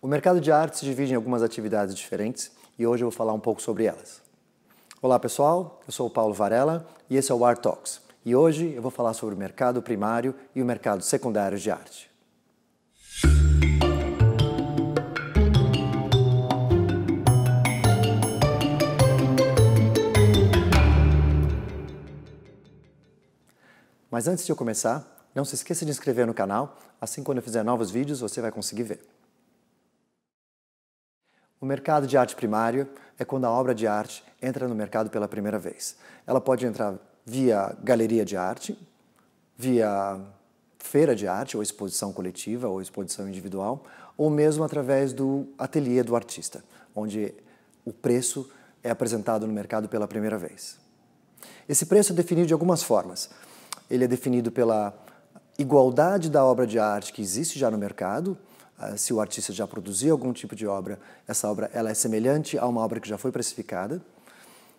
O mercado de arte se divide em algumas atividades diferentes e hoje eu vou falar um pouco sobre elas. Olá pessoal, eu sou o Paulo Varela e esse é o Art Talks. E hoje eu vou falar sobre o mercado primário e o mercado secundário de arte. Mas antes de eu começar, não se esqueça de inscrever no canal, assim quando eu fizer novos vídeos você vai conseguir ver. O mercado de arte primário é quando a obra de arte entra no mercado pela primeira vez. Ela pode entrar via galeria de arte, via feira de arte, ou exposição coletiva, ou exposição individual, ou mesmo através do ateliê do artista, onde o preço é apresentado no mercado pela primeira vez. Esse preço é definido de algumas formas. Ele é definido pela igualdade da obra de arte que existe já no mercado, ah, se o artista já produziu algum tipo de obra, essa obra ela é semelhante a uma obra que já foi precificada.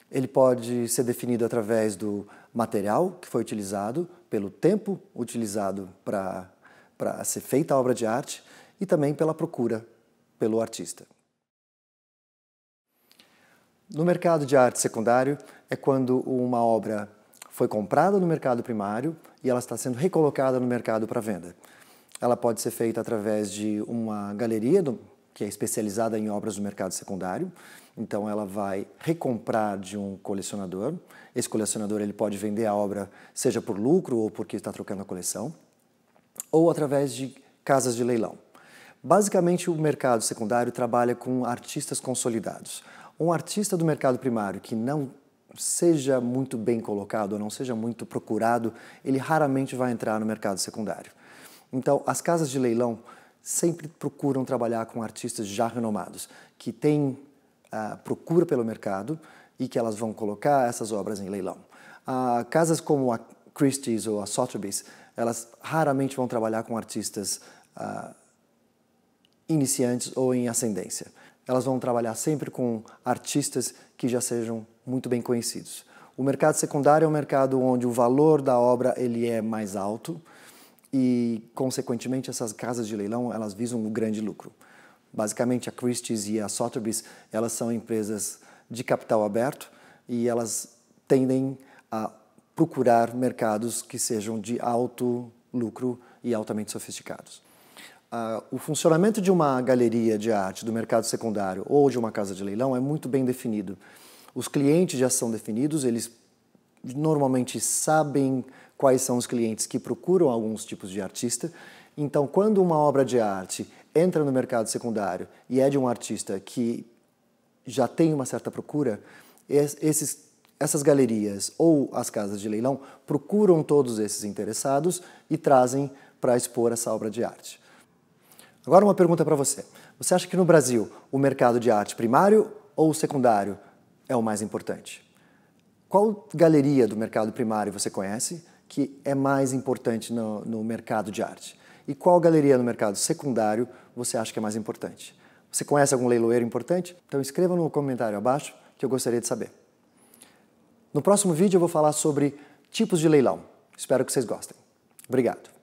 Ele pode ser definido através do material que foi utilizado, pelo tempo utilizado para ser feita a obra de arte e também pela procura pelo artista. No mercado de arte secundário é quando uma obra foi comprada no mercado primário e ela está sendo recolocada no mercado para venda. Ela pode ser feita através de uma galeria do, que é especializada em obras do mercado secundário. Então ela vai recomprar de um colecionador. Esse colecionador ele pode vender a obra seja por lucro ou porque está trocando a coleção, ou através de casas de leilão. Basicamente o mercado secundário trabalha com artistas consolidados. Um artista do mercado primário que não seja muito bem colocado ou não seja muito procurado, ele raramente vai entrar no mercado secundário. Então, as casas de leilão sempre procuram trabalhar com artistas já renomados, que têm uh, procura pelo mercado e que elas vão colocar essas obras em leilão. Uh, casas como a Christie's ou a Sotheby's, elas raramente vão trabalhar com artistas uh, iniciantes ou em ascendência. Elas vão trabalhar sempre com artistas que já sejam muito bem conhecidos. O mercado secundário é um mercado onde o valor da obra ele é mais alto, e, consequentemente, essas casas de leilão elas visam um grande lucro. Basicamente, a Christie's e a Sotheby's elas são empresas de capital aberto e elas tendem a procurar mercados que sejam de alto lucro e altamente sofisticados. Uh, o funcionamento de uma galeria de arte do mercado secundário ou de uma casa de leilão é muito bem definido. Os clientes já são definidos, eles normalmente sabem quais são os clientes que procuram alguns tipos de artista. Então, quando uma obra de arte entra no mercado secundário e é de um artista que já tem uma certa procura, esses essas galerias ou as casas de leilão procuram todos esses interessados e trazem para expor essa obra de arte. Agora uma pergunta para você. Você acha que no Brasil o mercado de arte primário ou secundário é o mais importante? Qual galeria do mercado primário você conhece que é mais importante no, no mercado de arte? E qual galeria no mercado secundário você acha que é mais importante? Você conhece algum leiloeiro importante? Então escreva no comentário abaixo que eu gostaria de saber. No próximo vídeo eu vou falar sobre tipos de leilão. Espero que vocês gostem. Obrigado.